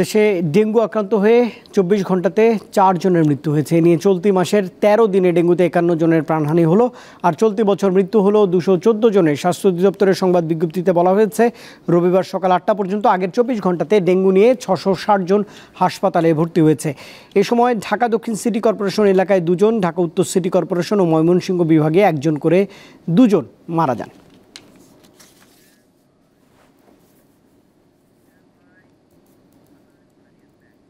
দেশে ডেঙ্গু আক্রান্ত হয়ে চব্বিশ ঘন্টাতে চারজনের মৃত্যু হয়েছে নিয়ে চলতি মাসের ১৩ দিনে ডেঙ্গুতে একান্ন জনের প্রাণহানি হলো আর চলতি বছর মৃত্যু হলো দুশো চোদ্দো জনের স্বাস্থ্য অধিদপ্তরের সংবাদ বিজ্ঞপ্তিতে বলা হয়েছে রবিবার সকাল আটটা পর্যন্ত আগের চব্বিশ ঘন্টাতে ডেঙ্গু নিয়ে ছশো জন হাসপাতালে ভর্তি হয়েছে এ সময় ঢাকা দক্ষিণ সিটি কর্পোরেশন এলাকায় দুজন ঢাকা উত্তর সিটি কর্পোরেশন ও ময়মনসিংহ বিভাগে একজন করে দুজন মারা যান